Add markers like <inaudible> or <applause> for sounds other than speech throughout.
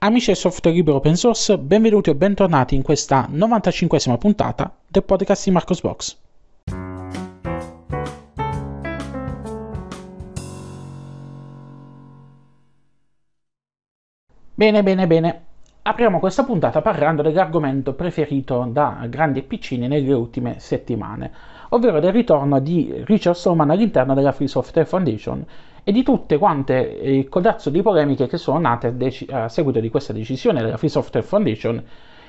Amici del software libero open source, benvenuti o bentornati in questa 95esima puntata del podcast di Marcos Box. Bene, bene, bene. Apriamo questa puntata parlando dell'argomento preferito da grandi e piccini nelle ultime settimane, ovvero del ritorno di Richard Stallman all'interno della Free Software Foundation e di tutte quante eh, il codazzo di polemiche che sono nate a, seguito di questa decisione della Free Software Foundation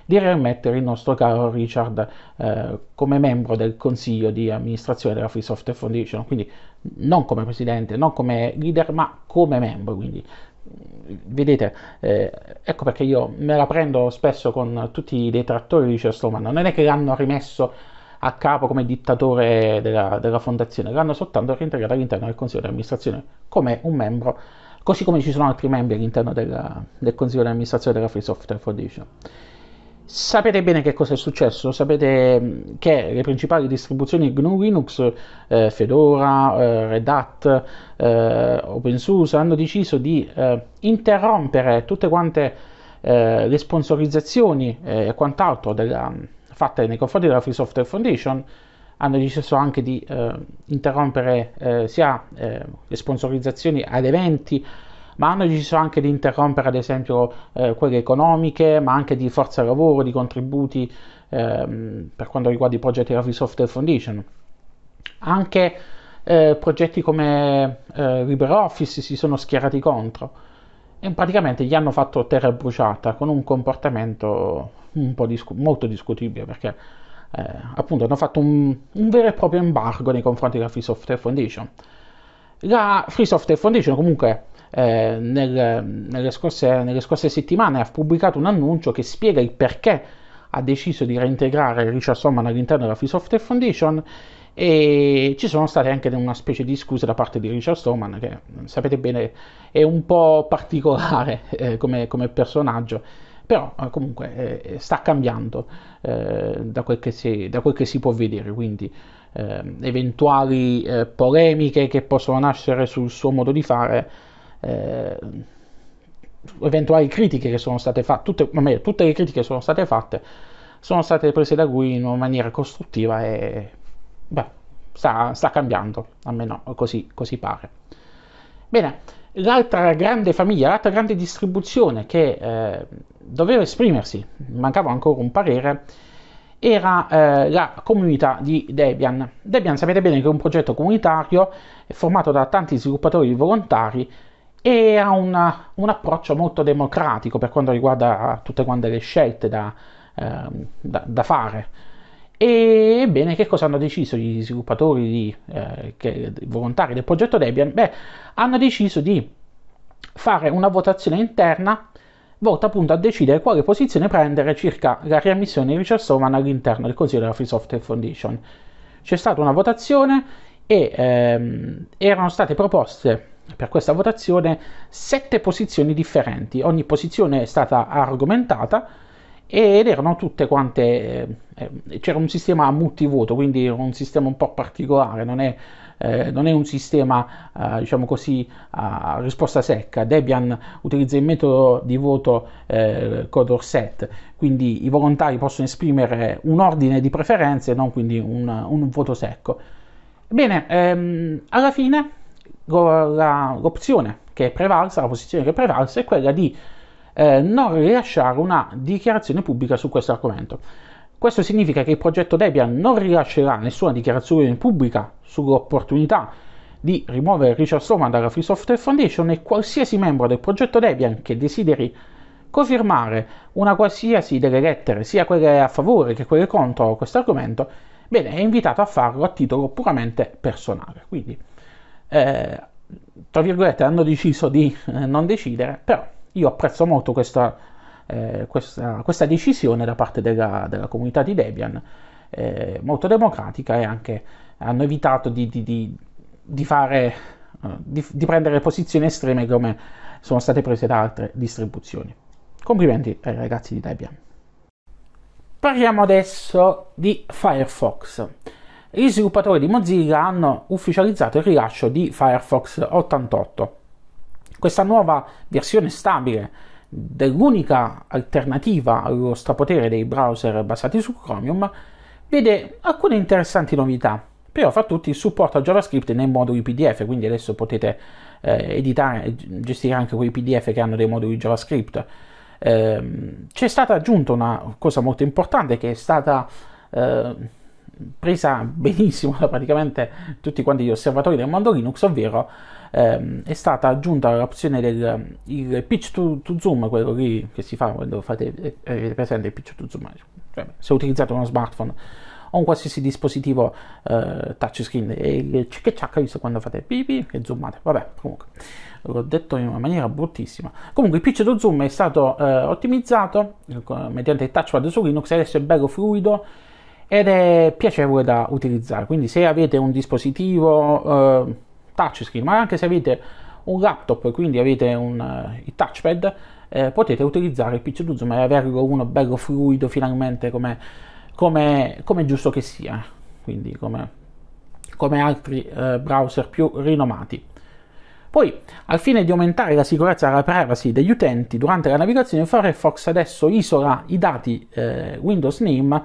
di rimettere il nostro caro Richard eh, come membro del consiglio di amministrazione della Free Software Foundation, quindi non come presidente, non come leader, ma come membro. Quindi mm, vedete, eh, ecco perché io me la prendo spesso con tutti i detrattori di Richard Stallman, non è che l'hanno rimesso a capo come dittatore della, della fondazione, l'hanno soltanto reintegrato all'interno del consiglio di amministrazione come un membro, così come ci sono altri membri all'interno della, del consiglio di amministrazione della Free Software Foundation. Sapete bene che cosa è successo, sapete mm, che le principali distribuzioni GNU Linux, eh, Fedora, eh, Red Hat, eh, OpenSUSE hanno deciso di eh, interrompere tutte quante eh, le sponsorizzazioni eh, e quant'altro della, fatte nei confronti della Free Software Foundation hanno deciso anche di eh, interrompere eh, sia eh, le sponsorizzazioni ad eventi, ma hanno deciso anche di interrompere ad esempio eh, quelle economiche, ma anche di forza lavoro, di contributi ehm, per quanto riguarda i progetti della Free Software Foundation. Anche eh, progetti come eh, LibreOffice si sono schierati contro e praticamente gli hanno fatto terra bruciata con un comportamento un po' discu- molto discutibile perché eh, appunto hanno fatto un, un, vero e proprio embargo nei confronti della Free Software Foundation. La Free Software Foundation comunque eh, nel, nelle, scorse, nelle, scorse, settimane ha pubblicato un annuncio che spiega il perché ha deciso di reintegrare Richard Soman all'interno della Free Software Foundation e ci sono state anche una specie di scuse da parte di Richard Stallman che sapete bene è un po' particolare eh, come, come personaggio però eh, comunque eh, eh, sta cambiando eh, da, quel si, da, quel che si, può vedere, quindi ehm, eh, eventuali polemiche che possono nascere sul suo modo di fare, eh, eventuali critiche che sono state fatte, tutte, meglio, tutte le critiche che sono state fatte sono state prese da lui in una maniera costruttiva e beh, sta, sta cambiando, almeno così, così pare. Bene, l'altra grande famiglia, l'altra grande distribuzione che eh, doveva esprimersi, mancava ancora un parere, era eh, la comunità di Debian. Debian sapete bene che è un progetto comunitario formato da tanti sviluppatori volontari e ha una, un approccio molto democratico per quanto riguarda tutte quante le scelte da, eh, da, da fare ebbene, che cosa hanno deciso gli sviluppatori, di, eh, che, volontari del progetto Debian? Beh, hanno deciso di fare una votazione interna volta appunto a decidere quale posizione prendere circa la riammissione di Richard Stallman all'interno del consiglio della Free Software Foundation. C'è stata una votazione e ehm, erano state proposte per questa votazione sette posizioni differenti, ogni posizione è stata argomentata ed erano tutte quante... Eh, eh, c'era un sistema a multivoto, quindi un sistema un po' particolare, non è, eh, non è un sistema eh, diciamo così a risposta secca. Debian utilizza il metodo di voto eh, code set, quindi i volontari possono esprimere un ordine di preferenze, non quindi un, un voto secco. Bene, ehm, alla fine lo, la, l'opzione che è prevalsa, la posizione che è prevalsa è quella di eh, non rilasciare una dichiarazione pubblica su questo argomento. Questo significa che il progetto Debian non rilascerà nessuna dichiarazione pubblica sull'opportunità di rimuovere Richard Stallman dalla Free Software Foundation e qualsiasi membro del progetto Debian che desideri cofirmare una qualsiasi delle lettere, sia quelle a favore che quelle contro questo argomento, bene, è invitato a farlo a titolo puramente personale. Quindi, eh, tra virgolette, hanno deciso di eh, non decidere, però io apprezzo molto questa eh, questa, questa, decisione da parte della, della comunità di Debian, eh, molto democratica, e anche hanno evitato di, di, di, di fare, eh, prendere posizioni estreme come sono state prese da altre distribuzioni. Complimenti ai ragazzi di Debian. Parliamo adesso di Firefox. Gli sviluppatori di Mozilla hanno ufficializzato il rilascio di Firefox 88, questa nuova versione stabile dell'unica alternativa allo strapotere dei browser basati su Chromium, vede alcune interessanti novità. Però fa tutti il supporto a JavaScript nei moduli PDF, quindi adesso potete eh, editare e gestire anche quei PDF che hanno dei moduli JavaScript. Eh, c'è stata aggiunta una cosa molto importante che è stata eh, presa benissimo da praticamente tutti quanti gli osservatori del mondo Linux, ovvero ehm, è stata aggiunta l'opzione del ehm, il pitch to, to, zoom, quello lì che si fa quando fate, eh, avete presente il pitch to zoom, eh, cioè, se utilizzate uno smartphone o un qualsiasi dispositivo eh, touchscreen e il cic visto quando fate pipi e zoomate vabbè comunque l'ho detto in una maniera bruttissima comunque il pitch to zoom è stato eh, ottimizzato eh, mediante il touchpad su Linux adesso è bello fluido ed è piacevole da utilizzare quindi se avete un dispositivo eh, touchscreen, ma anche se avete un laptop e quindi avete un, uh, eh, i touchpad, eh, potete utilizzare il Pixel 2 Zoom e averlo uno bello fluido finalmente come, come, come giusto che sia, quindi come, come altri eh, browser più rinomati. Poi, al fine di aumentare la sicurezza e la privacy degli utenti durante la navigazione, Firefox adesso isola i dati eh, Windows NIM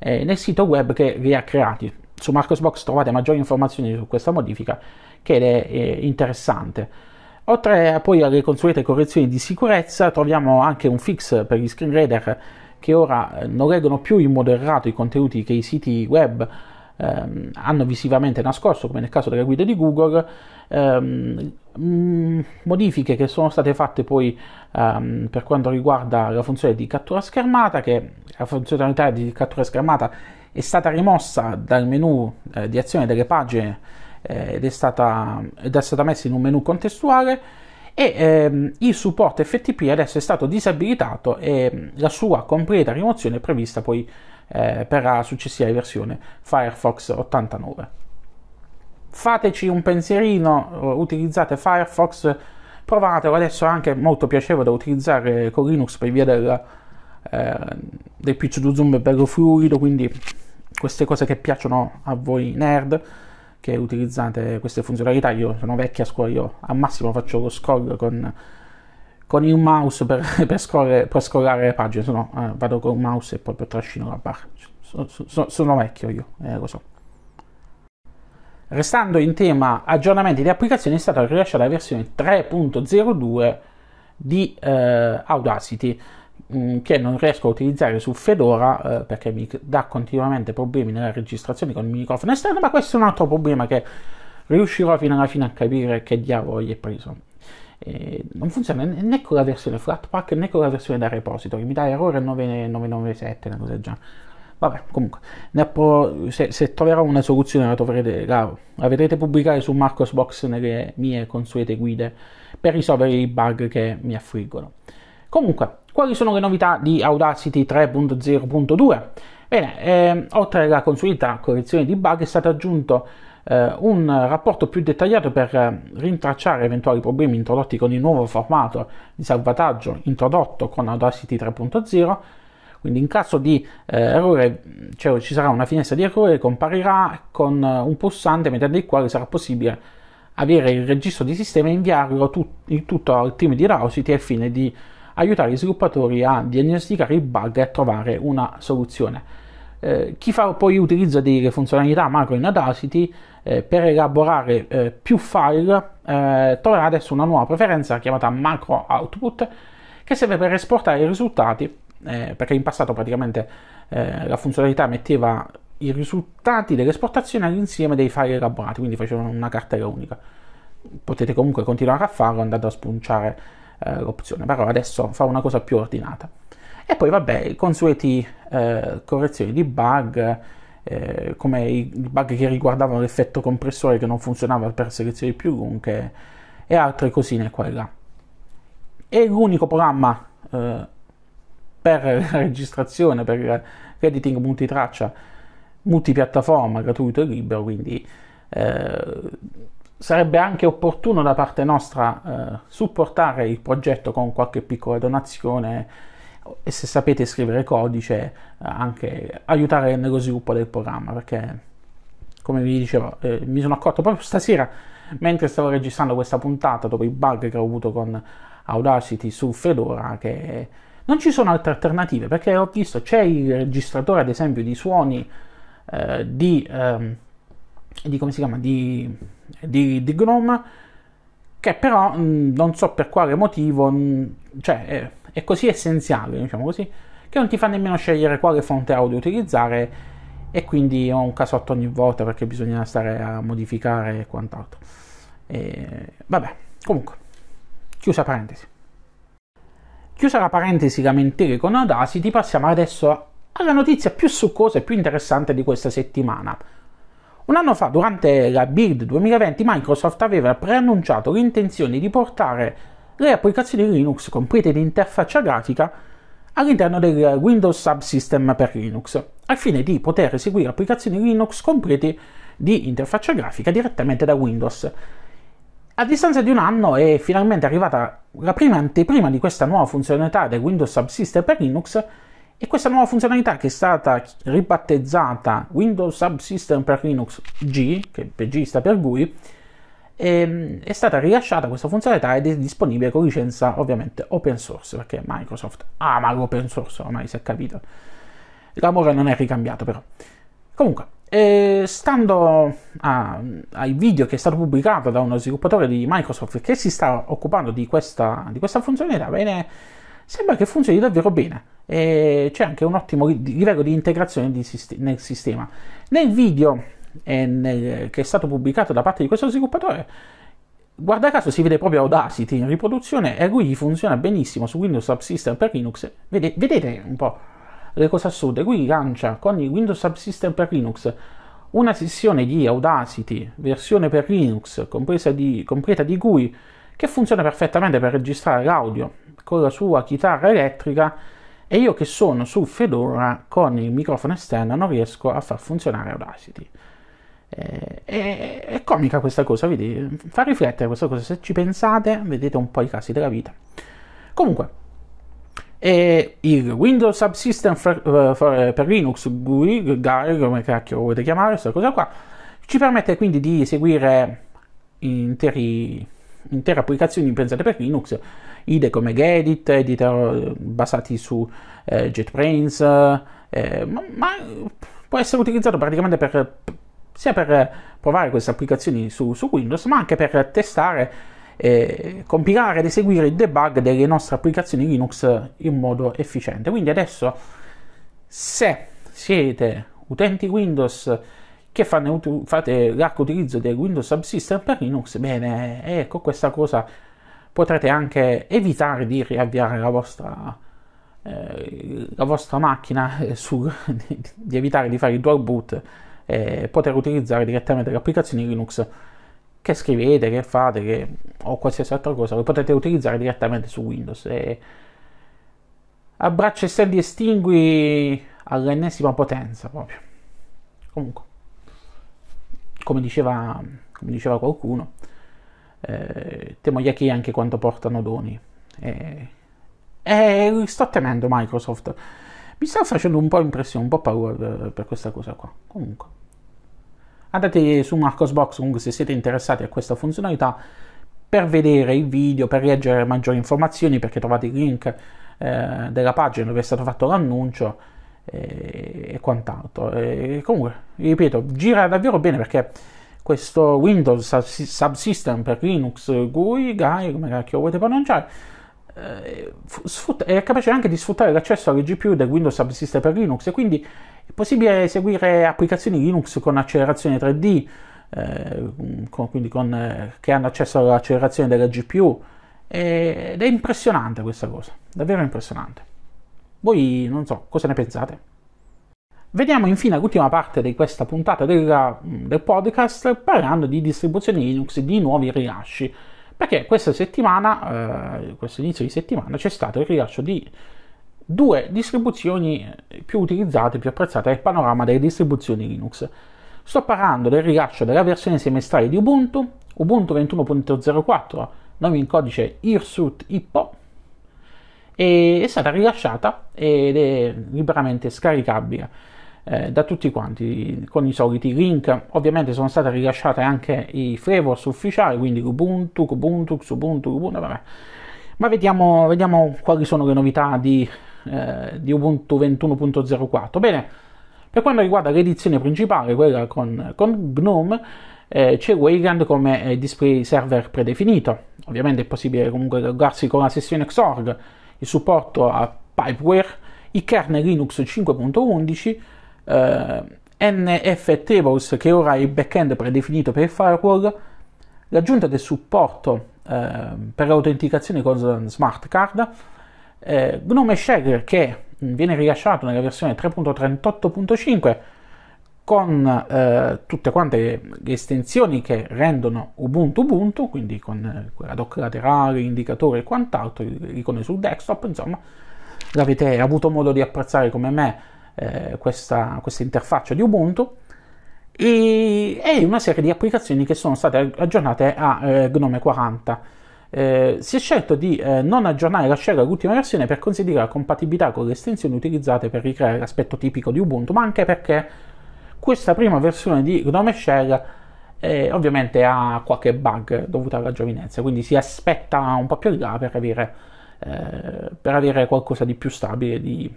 eh, nel sito web che li ha creati. Su Marcosbox trovate maggiori informazioni su questa modifica che è, eh, interessante. Oltre poi alle consuete correzioni di sicurezza troviamo anche un fix per gli screen reader che ora eh, non leggono più in modo errato i contenuti che i siti web ehm, hanno visivamente nascosto, come nel caso della guida di Google, ehm, mm, modifiche che sono state fatte poi ehm, per quanto riguarda la funzione di cattura schermata, che la funzionalità di cattura schermata è stata rimossa dal menu eh, di azione delle pagine eh, ed, è stata, ed, è stata, messa in un menu contestuale e ehm, il supporto FTP adesso è stato disabilitato e mm, la sua completa rimozione è prevista poi eh, per la successiva versione Firefox 89. Fateci un pensierino, eh, utilizzate Firefox, provatelo, adesso è anche molto piacevole da utilizzare con Linux per via del, eh, del pitch to zoom bello fluido, quindi queste cose che piacciono a voi nerd che utilizzate queste funzionalità. Io sono vecchia a scuola, io al massimo faccio lo scroll con, con il mouse per, <laughs> per, scorre, per scorrare le pagine, se no eh, vado con il mouse e poi trascino la barra. So, so, sono vecchio io, eh, lo so. Restando in tema aggiornamenti di applicazioni, è stata rilasciata la versione 3.02 di eh, Audacity. Mm, che non riesco a utilizzare su Fedora eh, perché mi dà continuamente problemi nella registrazione con il microfono esterno, ma questo è un altro problema che riuscirò fino alla fine a capire che diavolo gli è preso. E non funziona né con la versione Flatpak né con la versione da repository, mi dà errore 9997, una cosa del vabbè comunque appo, se, se, troverò una soluzione la, troverete, la, la vedrete pubblicare su Marcosbox nelle mie consuete guide per risolvere i bug che mi affliggono comunque quali sono le novità di Audacity 3.0.2? Bene, eh, oltre alla consueta correzione di bug è stato aggiunto eh, un rapporto più dettagliato per eh, rintracciare eventuali problemi introdotti con il nuovo formato di salvataggio introdotto con Audacity 3.0. Quindi in caso di eh, errore cioè, ci sarà una finestra di errore che comparirà con eh, un pulsante mediante il quale sarà possibile avere il registro di sistema e inviarlo tut- il tutto al team di Audacity al fine di aiutare gli sviluppatori a diagnosticare il bug e a trovare una soluzione. Eh, chi fa poi utilizzo delle funzionalità macro in Audacity eh, per elaborare eh, più file eh, troverà adesso una nuova preferenza chiamata macro output che serve per esportare i risultati eh, perché in passato praticamente eh, la funzionalità metteva i risultati dell'esportazione all'insieme dei file elaborati quindi facevano una cartella unica potete comunque continuare a farlo andando a spunciare eh, opzione, però adesso fa una cosa più ordinata. E poi vabbè, consueti eh, correzioni di bug, eh, come i bug che riguardavano l'effetto compressore che non funzionava per selezioni più lunghe e altre cosine qua e là. E l'unico programma eh, per <laughs> la registrazione, per l'editing multitraccia, multipiattaforma, gratuito e libero, quindi eh, sarebbe anche opportuno da parte nostra eh, supportare il progetto con qualche piccola donazione e se sapete scrivere codice eh, anche aiutare nello sviluppo del programma perché come vi dicevo eh, mi sono accorto proprio stasera mentre stavo registrando questa puntata dopo i bug che ho avuto con Audacity su Fedora che non ci sono altre alternative perché ho visto c'è il registratore ad esempio di suoni eh, di ehm, di come si chiama di, di, di Gnome che però mh, mm, non so per quale motivo mh, mm, cioè è, è, così essenziale diciamo così che non ti fa nemmeno scegliere quale fonte audio utilizzare e quindi ho un casotto ogni volta perché bisogna stare a modificare e quant'altro e, vabbè comunque chiusa parentesi chiusa la parentesi lamentele con Audacity passiamo adesso alla notizia più succosa e più interessante di questa settimana un anno fa, durante la Build 2020, Microsoft aveva preannunciato l'intenzione di portare le applicazioni Linux complete di interfaccia grafica all'interno del Windows Subsystem per Linux, al fine di poter eseguire applicazioni Linux complete di interfaccia grafica direttamente da Windows. A distanza di un anno è finalmente arrivata la prima anteprima di questa nuova funzionalità del Windows Subsystem per Linux e questa nuova funzionalità che è stata ribattezzata Windows Subsystem per Linux G, che per G sta per GUI, è, ehm, è stata rilasciata questa funzionalità ed è disponibile con licenza ovviamente open source, perché Microsoft ama l'open source, ormai si è capito. L'amore non è ricambiato però. Comunque, eh, stando a, ai video che è stato pubblicato da uno sviluppatore di Microsoft che si sta occupando di questa, di questa funzionalità, bene, sembra che funzioni davvero bene e c'è anche un ottimo livello di integrazione di sist- nel sistema. Nel video eh, nel, che è stato pubblicato da parte di questo sviluppatore, guarda caso si vede proprio Audacity in riproduzione e lui funziona benissimo su Windows Subsystem per Linux. Vede, vedete un po' le cose assurde. lui lancia con il Windows Subsystem per Linux una sessione di Audacity, versione per Linux, di, completa di GUI, che funziona perfettamente per registrare l'audio con la sua chitarra elettrica e io che sono su Fedora con il microfono esterno non riesco a far funzionare Audacity. Eh, è, è, comica questa cosa, vedi? Fa riflettere questa cosa, se ci pensate vedete un po' i casi della vita. Comunque, eh, il Windows Subsystem for, uh, eh, for, uh, eh, per Linux, GUI, GAI, come cacchio volete chiamare, questa cosa qua, ci permette quindi di eseguire interi intere applicazioni pensate per Linux, IDE come Gedit, editor eh, basati su eh, JetBrains, eh, ma, ma, può essere utilizzato praticamente per, sia per provare queste applicazioni su, su Windows, ma anche per testare, eh, compilare ed eseguire il debug delle nostre applicazioni Linux in modo efficiente. Quindi adesso, se siete utenti Windows, che fanno, fate l'arco utilizzo del Windows Subsystem per Linux, bene, eh, con questa cosa potrete anche evitare di riavviare la vostra, eh, la vostra macchina, eh, su, <laughs> di, evitare di fare il dual boot e poter utilizzare direttamente le applicazioni Linux che scrivete, che fate, che, o qualsiasi altra cosa, lo potete utilizzare direttamente su Windows. E, Abbraccio e stendi estingui all'ennesima potenza proprio. Comunque come diceva, come diceva qualcuno, eh, temo gli Achei anche quando portano doni. E, e sto temendo Microsoft. Mi sta facendo un po' impressione, un po' paura per questa cosa qua. Comunque. Andate su Marcosbox comunque se siete interessati a questa funzionalità per vedere il video, per leggere maggiori informazioni, perché trovate il link eh, della pagina dove è stato fatto l'annuncio e, quant'altro. E comunque, ripeto, gira davvero bene perché questo Windows Subsystem per Linux, GUI, GAI, come cacchio volete pronunciare, eh, è capace anche di sfruttare l'accesso alle GPU del Windows Subsystem per Linux e quindi è possibile eseguire applicazioni Linux con accelerazione 3D, eh, con, quindi con, eh, che hanno accesso all'accelerazione della GPU ed è impressionante questa cosa, davvero impressionante. Voi non so cosa ne pensate. Vediamo infine l'ultima parte di questa puntata del, mm, del podcast parlando di distribuzioni Linux e di nuovi rilasci. Perché questa settimana, eh, questo inizio di settimana, c'è stato il rilascio di due distribuzioni più utilizzate, più apprezzate nel panorama delle distribuzioni Linux. Sto parlando del rilascio della versione semestrale di Ubuntu, Ubuntu 21.04, nome in codice Hirsut Hippo, e è stata rilasciata ed è liberamente scaricabile eh, da tutti quanti con i soliti link ovviamente sono state rilasciate anche i flavors ufficiali quindi Ubuntu, Ubuntu, Ubuntu, Ubuntu vabbè. ma vediamo, vediamo, quali sono le novità di, eh, di Ubuntu 21.04 bene per quanto riguarda l'edizione principale quella con, con GNOME eh, c'è Wayland come eh, display server predefinito ovviamente è possibile comunque loggarsi con la sessione Xorg il supporto a Pipeware, i kernel Linux 5.11, eh, NF che ora è il backend predefinito per il firewall, l'aggiunta del supporto eh, per l'autenticazione con smart card, eh, Gnome Shader che viene rilasciato nella versione 3.38.5 con eh, tutte quante le estensioni che rendono Ubuntu Ubuntu, quindi con eh, ad hoc laterale, indicatore e quant'altro, le sul desktop, insomma, l'avete avuto modo di apprezzare come me eh, questa, questa interfaccia di Ubuntu e, e, una serie di applicazioni che sono state aggiornate a eh, Gnome 40. Eh, si è scelto di eh, non aggiornare la scelta all'ultima versione per consentire la compatibilità con le estensioni utilizzate per ricreare l'aspetto tipico di Ubuntu, ma anche perché questa prima versione di Gnome Shell eh, ovviamente ha qualche bug dovuta alla giovinezza, quindi si aspetta un po' più in là per avere, eh, per avere qualcosa di più stabile, di,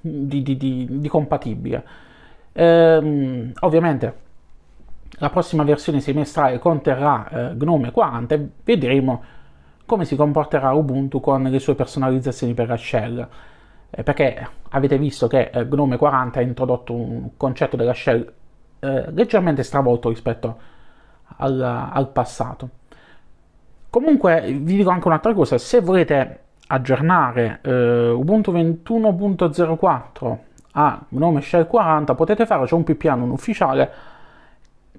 di, di, di compatibile. Ehm, ovviamente la prossima versione semestrale conterrà eh, Gnome 40 e vedremo come si comporterà Ubuntu con le sue personalizzazioni per la shell. Eh, perché avete visto che eh, Gnome 40 ha introdotto un concetto della shell eh, leggermente stravolto rispetto al, al, passato. Comunque vi dico anche un'altra cosa, se volete aggiornare eh, Ubuntu 21.04 a Gnome Shell 40 potete farlo, c'è un PPA non ufficiale,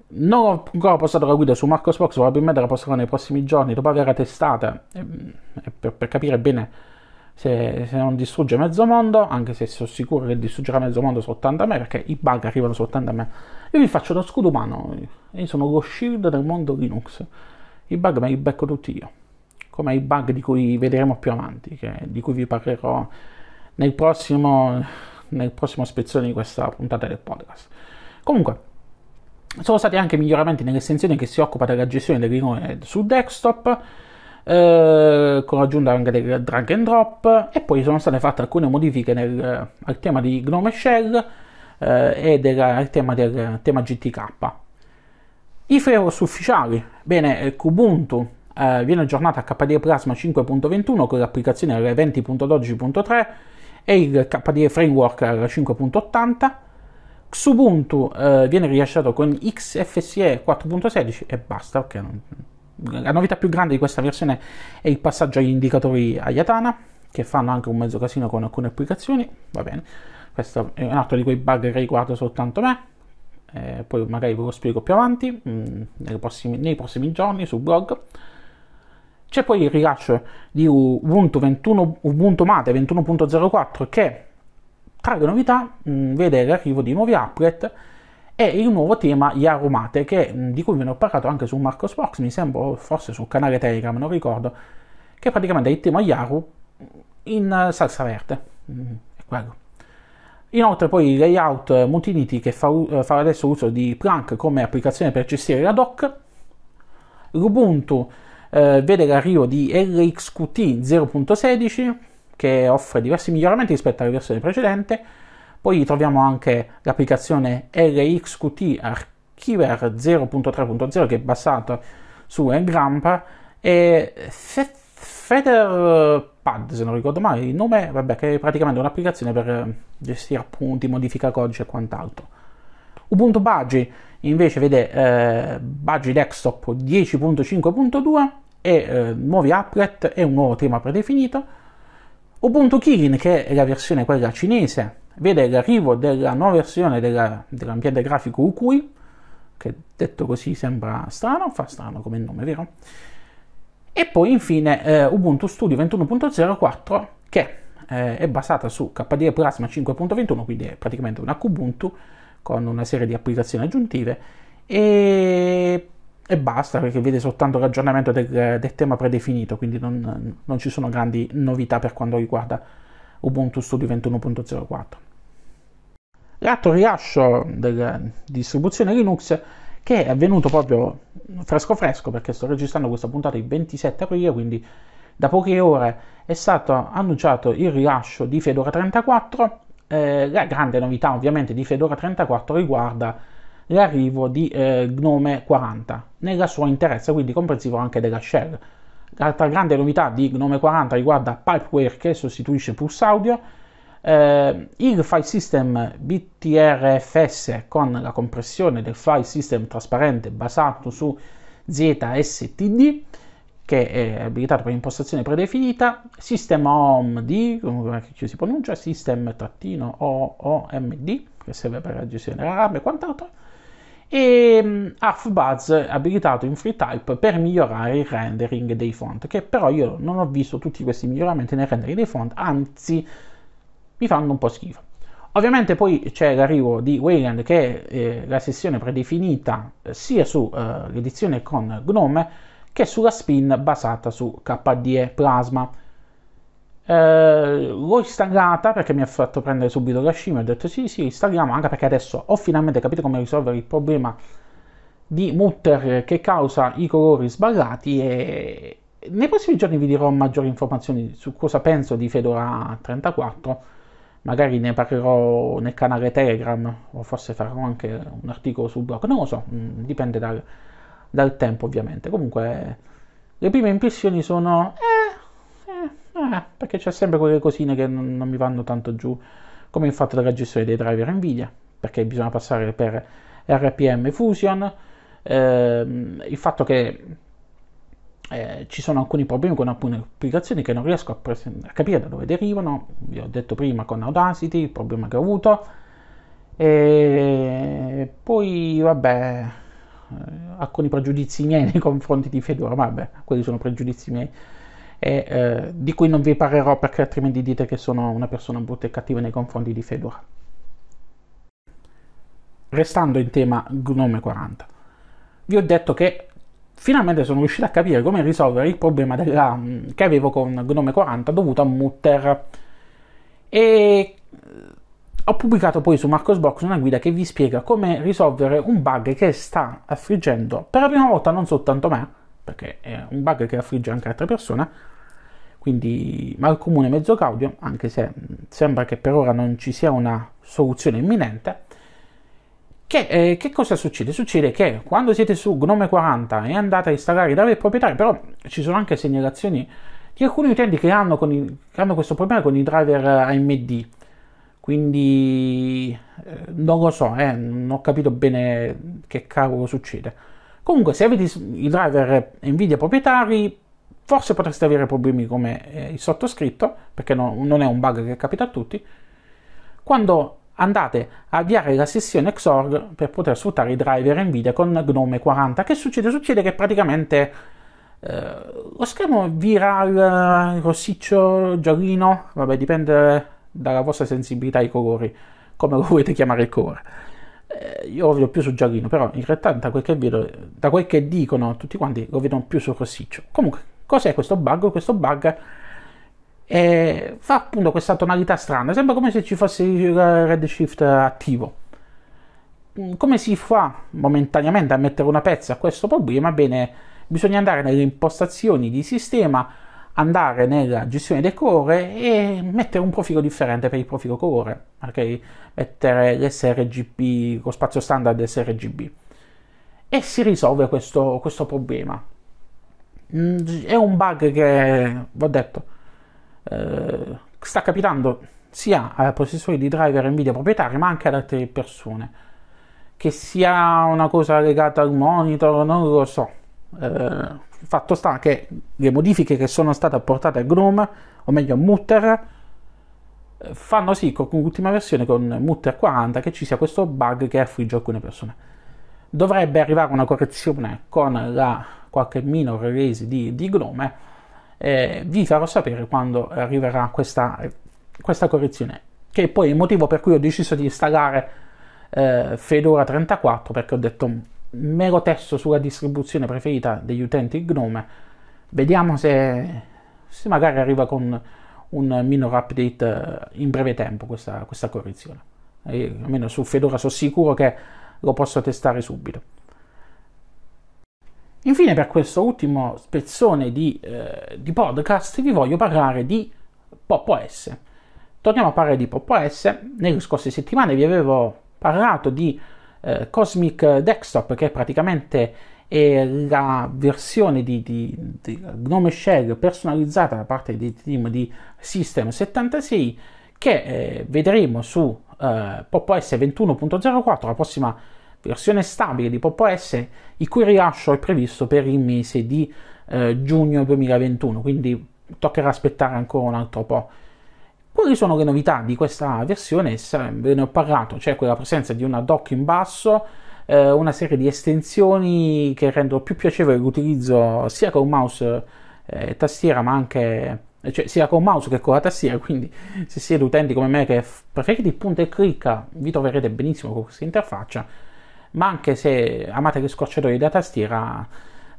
non ho ancora postato la guida su Marcosbox, probabilmente la posterò nei prossimi giorni dopo averla testata ehm, e, per, per capire bene se, se, non distrugge mezzo mondo, anche se sono sicuro che distruggerà mezzo mondo soltanto a me, perché i bug arrivano soltanto a me, io vi faccio da scudo umano, io sono lo shield del mondo Linux, i bug me li becco tutti io, come i bug di cui vedremo più avanti, che, di cui vi parlerò nel prossimo, nel prossimo spezzone di questa puntata del podcast. Comunque, sono stati anche miglioramenti nell'estensione che si occupa della gestione dell'Inode sul desktop, eh, con l'aggiunta anche del drag and drop e poi sono state fatte alcune modifiche nel, eh, al tema di Gnome Shell eh, e del, al tema del eh, tema GTK. I framework ufficiali, bene, Kubuntu eh, viene aggiornato a KDE Plasma 5.21 con l'applicazione R20.12.3 e il KDE Framework R5.80. Xubuntu eh, viene rilasciato con XFSE 4.16 e basta, ok, non, la novità più grande di questa versione è il passaggio agli indicatori Ayatana, che fanno anche un mezzo casino con alcune applicazioni, va bene. Questo è un altro di quei bug che riguarda soltanto me, eh, poi magari ve lo spiego più avanti, mh, mm, prossimi, nei prossimi giorni sul blog. C'è poi il rilascio di Ubuntu, 21, Ubuntu Mate 21.04 che tra le novità mh, mm, vede l'arrivo di nuovi applet e il nuovo tema Yarumate, che, mm, di cui vi ho parlato anche su Marco Sporks, mi sembra, forse sul canale Telegram, non ricordo, che praticamente è il tema Yaru in salsa verde, mm, è quello. Inoltre poi il layout eh, Multinity che fa, eh, fa adesso uso di Plank come applicazione per gestire la doc, l'Ubuntu eh, vede l'arrivo di LXQT 0.16 che offre diversi miglioramenti rispetto alla versione precedente, poi troviamo anche l'applicazione LXQT Archiver 0.3.0 che è basata su Engrampa e Federpad, se non ricordo male il nome, vabbè, che è praticamente un'applicazione per eh, gestire appunti, modifica codice e quant'altro. Ubuntu Budgie invece vede eh, Budgie Desktop 10.5.2 e eh, nuovi applet e un nuovo tema predefinito. Ubuntu Kirin che è la versione quella cinese vede l'arrivo della nuova versione della, dell'ambiente grafico UQI, che detto così sembra strano, fa strano come nome, vero? E poi infine eh, Ubuntu Studio 21.04 che eh, è basata su KDE Plasma 5.21, quindi è praticamente una Kubuntu con una serie di applicazioni aggiuntive e, e basta perché vede soltanto l'aggiornamento del, del tema predefinito, quindi non, non ci sono grandi novità per quanto riguarda Ubuntu Studio 21.04 l'altro rilascio della distribuzione Linux che è avvenuto proprio fresco fresco perché sto registrando questa puntata il 27 aprile, quindi da poche ore è stato annunciato il rilascio di Fedora 34. Eh, la grande novità ovviamente di Fedora 34 riguarda l'arrivo di eh, Gnome 40 nella sua interezza, quindi comprensivo anche della shell. L'altra grande novità di Gnome 40 riguarda Pipeware che sostituisce Pulse Audio eh, il file system BTRFS con la compressione del file system trasparente basato su ZSTD che è abilitato per impostazione predefinita, sistema OMD, che si pronuncia, system-OOMD, che serve per la gestione della RAM e quant'altro, e HalfBuzz mm, abilitato in FreeType per migliorare il rendering dei font, che però io non ho visto tutti questi miglioramenti nel rendering dei font, anzi mi fanno un po' schifo. Ovviamente poi c'è l'arrivo di Wayland che è eh, la sessione predefinita eh, sia sull'edizione eh, con Gnome che sulla spin basata su KDE Plasma. Eh, l'ho installata perché mi ha fatto prendere subito la e ho detto sì sì, installiamo anche perché adesso ho finalmente capito come risolvere il problema di Mutter che causa i colori sballati e nei prossimi giorni vi dirò maggiori informazioni su cosa penso di Fedora 34 magari ne parlerò nel canale Telegram o forse farò anche un articolo sul blog, non lo so, mm, dipende dal, dal tempo ovviamente. Comunque le prime impressioni sono... Eh, eh, eh, perché c'è sempre quelle cosine che non, non mi vanno tanto giù, come il fatto della gestione dei driver Nvidia, perché bisogna passare per RPM Fusion, ehm, il fatto che eh, ci sono alcuni problemi con alcune applicazioni che non riesco a, pres- a, capire da dove derivano. Vi ho detto prima con Audacity il problema che ho avuto. E poi, vabbè, eh, alcuni pregiudizi miei <laughs> nei confronti di Fedora, vabbè, quelli sono pregiudizi miei. E, eh, di cui non vi parlerò perché altrimenti dite che sono una persona brutta e cattiva nei confronti di Fedora. Restando in tema Gnome 40, vi ho detto che finalmente sono riuscito a capire come risolvere il problema della, mm, che avevo con Gnome 40 dovuto a Mutter. E mm, ho pubblicato poi su Marcosbox una guida che vi spiega come risolvere un bug che sta affliggendo per la prima volta non soltanto me, perché è un bug che affligge anche altre persone, quindi mal comune mezzo caudio, anche se mm, sembra che per ora non ci sia una soluzione imminente, che, eh, che, cosa succede? Succede che quando siete su Gnome 40 e andate a installare i driver proprietari, però ci sono anche segnalazioni di alcuni utenti che hanno, i, che hanno questo problema con i driver eh, AMD. Quindi eh, non lo so, eh, non ho capito bene che cavolo succede. Comunque, se avete i driver Nvidia proprietari, forse potreste avere problemi come eh, il sottoscritto, perché no, non è un bug che capita a tutti. Quando andate a avviare la sessione Xorg per poter sfruttare i driver NVIDIA con Gnome 40. Che succede? Succede che praticamente eh, lo schermo vira al eh, rossiccio, giallino, vabbè dipende dalla vostra sensibilità ai colori, come lo volete chiamare il colore. Eh, io lo vedo più su giallino, però in realtà da quel che vedo, da quel che dicono tutti quanti, lo vedono più sul rossiccio. Comunque, cos'è questo bug? Questo bug e fa appunto questa tonalità strana, sembra come se ci fosse il redshift attivo. Mm, come si fa momentaneamente a mettere una pezza a questo problema? Bene, bisogna andare nelle impostazioni di sistema, andare nella gestione del colore e mettere un profilo differente per il profilo colore, ok? Mettere l'SRGB, lo spazio standard sRGB. E si risolve questo, questo problema. Mm, è un bug che, ho detto, eh, sta capitando sia ai possessori di driver Nvidia proprietari, ma anche ad altre persone. Che sia una cosa legata al monitor, non lo so. Eh, fatto sta che le modifiche che sono state apportate a Gnome, o meglio a Mutter, fanno sì che con l'ultima versione, con Mutter 40, che ci sia questo bug che affligge alcune persone. Dovrebbe arrivare una correzione con la qualche minor release di, di Gnome eh, vi farò sapere quando arriverà questa, questa, correzione, che poi è il motivo per cui ho deciso di installare eh, Fedora 34, perché ho detto me lo testo sulla distribuzione preferita degli utenti Gnome, vediamo se, se magari arriva con un minor update eh, in breve tempo questa, questa correzione. Io, almeno su Fedora sono sicuro che lo posso testare subito. Infine, per questo ultimo spezzone di, eh, di podcast, vi voglio parlare di Poppo S. Torniamo a parlare di Poppo S. Nelle scorse settimane vi avevo parlato di eh, Cosmic Desktop, che è praticamente è la versione di, di, di, Gnome Shell personalizzata da parte del team di System 76 che eh, vedremo su eh, Pop OS 21.04 la prossima versione stabile di Pop OS, il cui rilascio è previsto per il mese di eh, giugno 2021, quindi toccherà aspettare ancora un altro po'. Quali sono le novità di questa versione? Ve ne ho parlato, c'è cioè la presenza di una dock in basso, eh, una serie di estensioni che rendono più piacevole l'utilizzo sia con mouse eh, e eh, tastiera ma anche eh, cioè, sia con mouse che con la tastiera, quindi se siete utenti come me che preferite il punto e clicca vi troverete benissimo con questa interfaccia ma anche se amate gli scorciatoi da tastiera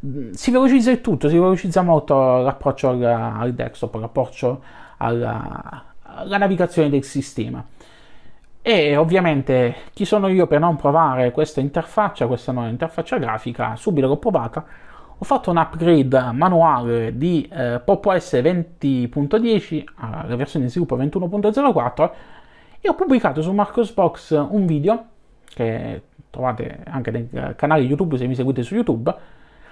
mm, si velocizza il tutto, si velocizza molto l'approccio al, al desktop, l'approccio alla, alla navigazione del sistema. E ovviamente chi sono io per non provare questa interfaccia, questa nuova interfaccia grafica? Subito l'ho provata. Ho fatto un upgrade manuale di eh, Pop 20.10 alla versione di sviluppo 21.04 e ho pubblicato su Marcosbox un video che trovate anche nel eh, canale YouTube se mi seguite su YouTube,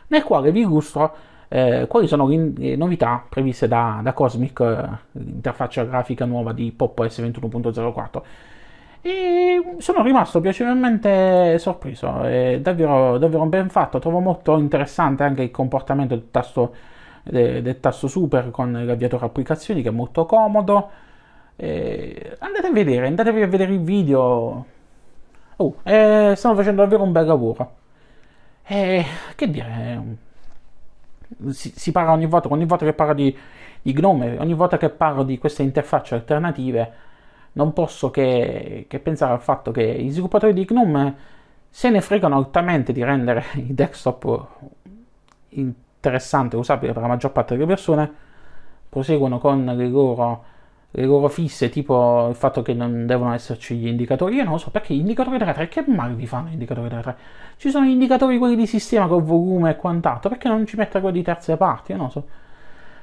nel quale vi illustro eh, quali sono le eh, novità previste da, da Cosmic, eh, l'interfaccia grafica nuova di Poppo s 21.04. E sono rimasto piacevolmente sorpreso, è davvero, davvero ben fatto, trovo molto interessante anche il comportamento del tasto, del tasto super con l'avviatore applicazioni che è molto comodo. Eh, andatevi a vedere, andatevi a vedere il video, Oh, eh, stanno facendo davvero un bel lavoro. Eh, che dire, eh, si, si, parla ogni volta, ogni volta che parlo di, di, Gnome, ogni volta che parlo di queste interfacce alternative, non posso che, che pensare al fatto che gli sviluppatori di Gnome se ne fregano altamente di rendere il desktop interessante, e usabile per la maggior parte delle persone, proseguono con le loro le loro fisse, tipo il fatto che non devono esserci gli indicatori. Io non lo so perché gli indicatori 3 3, che male vi fanno gli indicatori 3 3? Ci sono gli indicatori quelli di sistema con volume e quant'altro, perché non ci mettere quelli di terze parti? Io non lo so.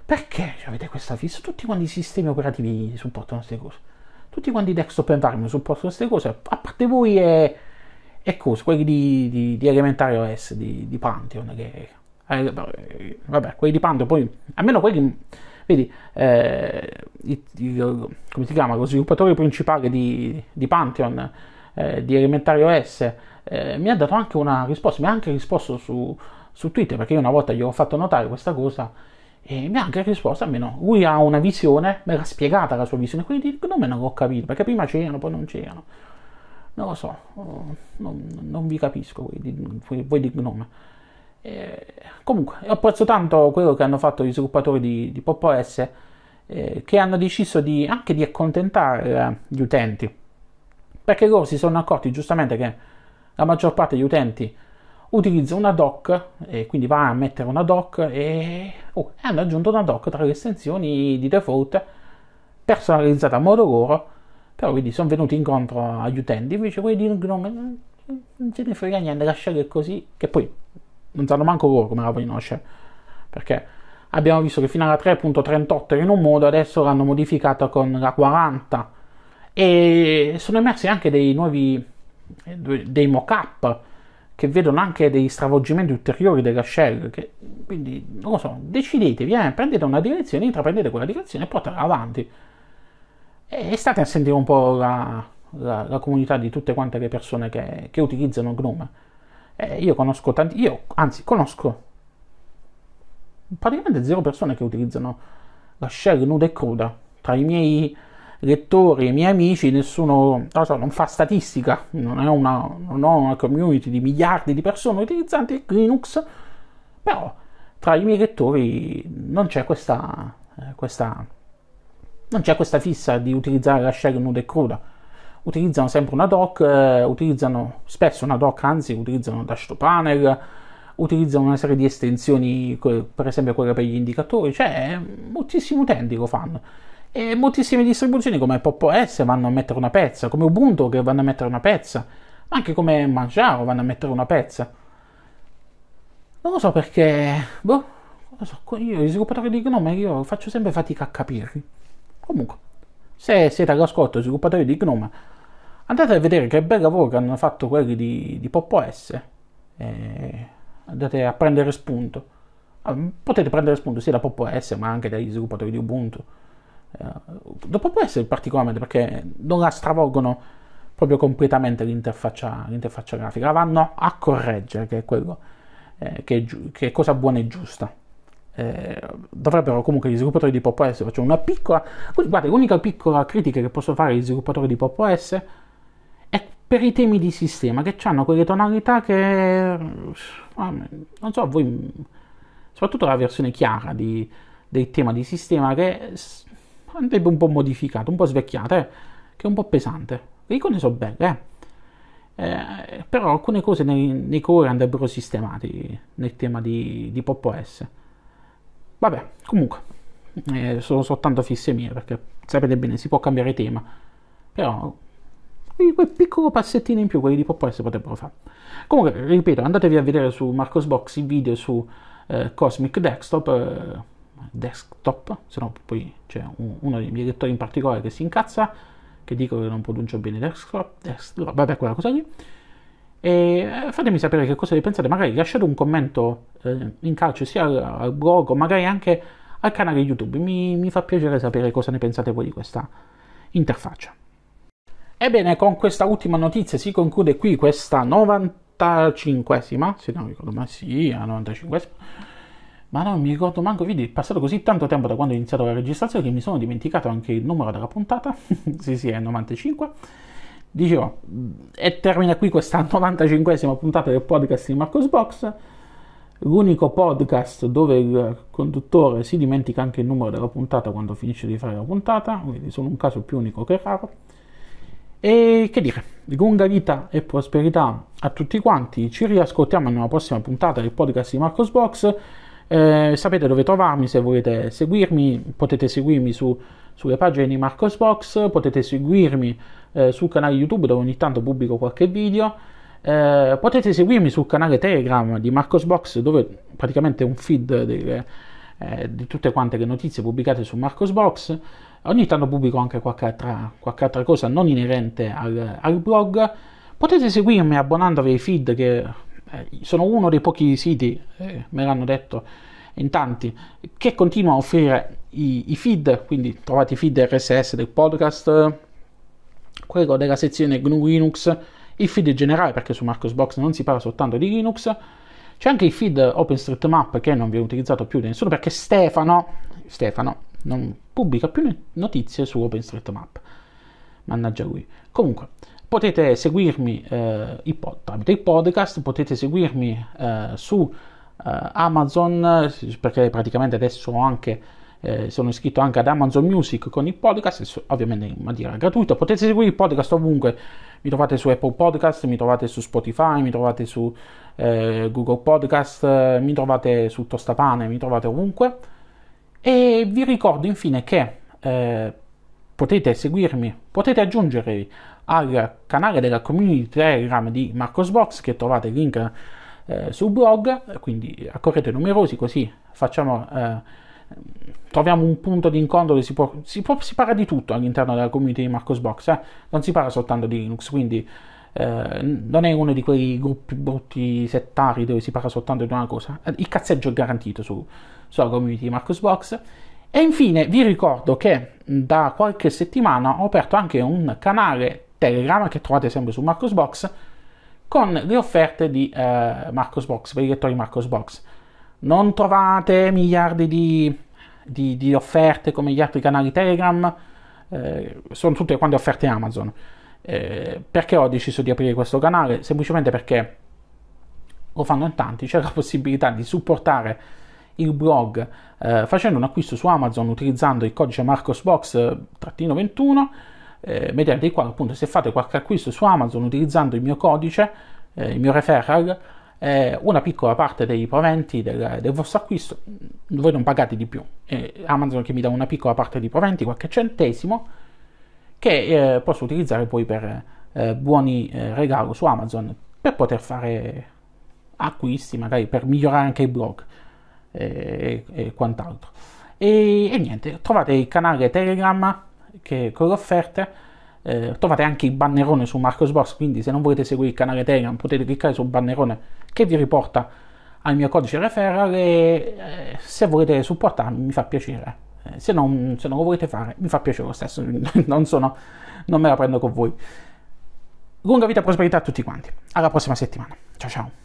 Perché avete questa fissa? Tutti quanti i sistemi operativi supportano queste cose. Tutti quanti i desktop environment supportano queste cose, a parte voi e, e cose, quelli di, di, di elementare OS, di, di Pantheon, che... Eh, vabbè, quelli di Pantheon, poi almeno quelli Vedi, eh, i, i, come si chiama, lo sviluppatore principale di, di Pantheon, eh, di Elementary OS, eh, mi ha dato anche una risposta, mi ha anche risposto su, su Twitter, perché io una volta gli ho fatto notare questa cosa, e mi ha anche risposto, almeno lui ha una visione, me l'ha spiegata la sua visione, quindi il nome non l'ho capito, perché prima c'erano, poi non c'erano. Non lo so, oh, non, non vi capisco voi di, voi di nome. Eh, comunque, apprezzo tanto quello che hanno fatto gli sviluppatori di, di Pop OS eh, che hanno deciso di, anche di accontentare eh, gli utenti perché loro si sono accorti giustamente che la maggior parte degli utenti utilizza una doc e quindi va a mettere una doc e, oh, hanno aggiunto una doc tra le estensioni di default personalizzata a modo loro però quindi sono venuti incontro agli utenti invece quelli di Gnome non ce ne frega niente lasciare così che poi non sanno manco loro come la vogliono uscire. Perché abbiamo visto che fino alla 3.38 era in un modo, adesso l'hanno modificata con la 40. E sono emersi anche dei nuovi eh, dei mock-up che vedono anche dei stravolgimenti ulteriori della shell. Che, quindi, non lo so, decidetevi, eh, prendete una direzione, intraprendete quella direzione e portate avanti. E state a sentire un po' la, la, la comunità di tutte quante le persone che, che utilizzano Gnome. Eh, io conosco tanti, io anzi conosco praticamente zero persone che utilizzano la shell nuda e cruda. Tra i miei lettori e i miei amici nessuno, non, so, non fa statistica, non, è una, non ho una community di miliardi di persone utilizzanti Linux, però tra i miei lettori non c'è questa, eh, questa non c'è questa fissa di utilizzare la shell nuda e cruda utilizzano sempre una doc, eh, utilizzano spesso una doc, anzi utilizzano desktop panel, utilizzano una serie di estensioni, per esempio quella per gli indicatori, cioè moltissimi utenti lo fanno. E moltissime distribuzioni come Pop OS vanno a mettere una pezza, come Ubuntu che vanno a mettere una pezza, ma anche come Manjaro vanno a mettere una pezza. Non lo so perché, boh, non lo so, io gli sviluppatori di Gnome io faccio sempre fatica a capirli. Comunque, se siete all'ascolto sviluppatori di Gnome, andate a vedere che bel lavoro che hanno fatto quelli di, di Poppo S. Eh, andate a prendere spunto. Ah, potete prendere spunto sia da Poppo S ma anche dagli sviluppatori di Ubuntu. Eh, da Poppo S particolarmente perché non la stravolgono proprio completamente l'interfaccia, l'interfaccia grafica, la vanno a correggere, che è quello eh, che, che, cosa buona e giusta. Eh, dovrebbero comunque gli sviluppatori di Pop OS faccio una piccola guardate l'unica piccola critica che posso fare agli sviluppatori di Pop OS per i temi di sistema che hanno quelle tonalità che ah, non so voi soprattutto la versione chiara di, del tema di sistema che andrebbe un po' modificata un po' svecchiata eh, che è un po' pesante le icone sono belle eh. Eh, però alcune cose nei, nei colori andrebbero sistemate nel tema di, di Pop OS vabbè comunque eh, sono soltanto fisse mie perché sapete bene si può cambiare tema però quindi quel piccolo passettino in più, quelli di Popò si potrebbero fare. Comunque, ripeto, andatevi a vedere su Marcosbox i video su eh, Cosmic Desktop, eh, desktop se no poi c'è un, uno dei miei lettori in particolare che si incazza, che dico che non pronuncio bene desktop, desktop vabbè quella cosa lì. E eh, fatemi sapere che cosa ne pensate, magari lasciate un commento eh, in calcio sia al, al, blog o magari anche al canale YouTube, mi, mi fa piacere sapere cosa ne pensate voi di questa interfaccia. Ebbene, con questa ultima notizia si conclude qui questa 95esima, se non mi ricordo, ma sì, la 95esima. Ma non mi ricordo manco, vedi, è passato così tanto tempo da quando ho iniziato la registrazione che mi sono dimenticato anche il numero della puntata. <laughs> sì, sì, è 95. Dicevo, e termina qui questa 95esima puntata del podcast di Marcos Box, l'unico podcast dove il conduttore si dimentica anche il numero della puntata quando finisce di fare la puntata, quindi sono un caso più unico che raro. E che dire, lunga vita e prosperità a tutti quanti. Ci riascoltiamo nella prossima puntata del podcast di Marcos Box. Eh, sapete dove trovarmi se volete seguirmi, potete seguirmi su, sulle pagine di Marcos Box, potete seguirmi eh, sul canale YouTube dove ogni tanto pubblico qualche video. Eh, potete seguirmi sul canale Telegram di Marcos Box dove praticamente è un feed delle, eh, di tutte quante le notizie pubblicate su Marcos Box ogni tanto pubblico anche qualche altra, qualche altra cosa non inerente al, al, blog. Potete seguirmi abbonandovi ai feed che eh, sono uno dei pochi siti, eh, me l'hanno detto in tanti, che continua a offrire i, i feed, quindi trovate i feed RSS del podcast, quello della sezione GNU Linux, il feed generale perché su Marcosbox non si parla soltanto di Linux. C'è anche il feed OpenStreetMap che non viene utilizzato più da nessuno perché Stefano, Stefano non pubblica più notizie su OpenStreetMap. Mannaggia lui. Comunque, potete seguirmi eh, i tramite il podcast, potete seguirmi eh, su eh, Amazon, perché praticamente adesso anche, eh, sono iscritto anche ad Amazon Music con il podcast, ovviamente in maniera gratuita. Potete seguire il podcast ovunque, mi trovate su Apple Podcast, mi trovate su Spotify, mi trovate su eh, Google Podcast, mi trovate su Tostapane, mi trovate ovunque. E vi ricordo infine che eh, potete seguirmi, potete aggiungervi al canale della community Telegram di Marcosbox che trovate il link eh, sul blog, quindi accorrete numerosi così facciamo, eh, troviamo un punto di incontro dove si, può, si, può, si, parla di tutto all'interno della community di Marcosbox, eh? non si parla soltanto di Linux, quindi eh, non è uno di quei gruppi brutti settari dove si parla soltanto di una cosa, il cazzeggio è garantito su, sulla community di Marcusbox. E infine vi ricordo che mm, da qualche settimana ho aperto anche un canale Telegram che trovate sempre su Marcusbox con le offerte di eh, Marcusbox per i lettori Marcusbox. Non trovate miliardi di, di, di offerte come gli altri canali Telegram, eh, sono tutte quante offerte Amazon. Eh, perché ho deciso di aprire questo canale? Semplicemente perché lo fanno in tanti, c'è la possibilità di supportare il blog eh, facendo un acquisto su Amazon utilizzando il codice MarcosBox-21, eh, eh, mediante il quale appunto se fate qualche acquisto su Amazon utilizzando il mio codice, eh, il mio referral, eh, una piccola parte dei proventi del, del, vostro acquisto, mm, voi non pagate di più, è Amazon che mi dà una piccola parte dei proventi, qualche centesimo, che eh, posso utilizzare poi per buoni regalo su Amazon per poter fare acquisti, magari per migliorare anche il blog e, e quant'altro. E, e, niente, trovate il canale Telegram che, con le offerte, eh, trovate anche il bannerone su Marcosbox, quindi se non volete seguire il canale Telegram potete cliccare sul bannerone che vi riporta al mio codice referral e eh, se volete supportarmi mi fa piacere. Eh, se, non, se non lo volete fare mi fa piacere lo stesso, <laughs> non, sono, non me la prendo con voi. Lunga vita e prosperità a tutti quanti. Alla prossima settimana. Ciao ciao.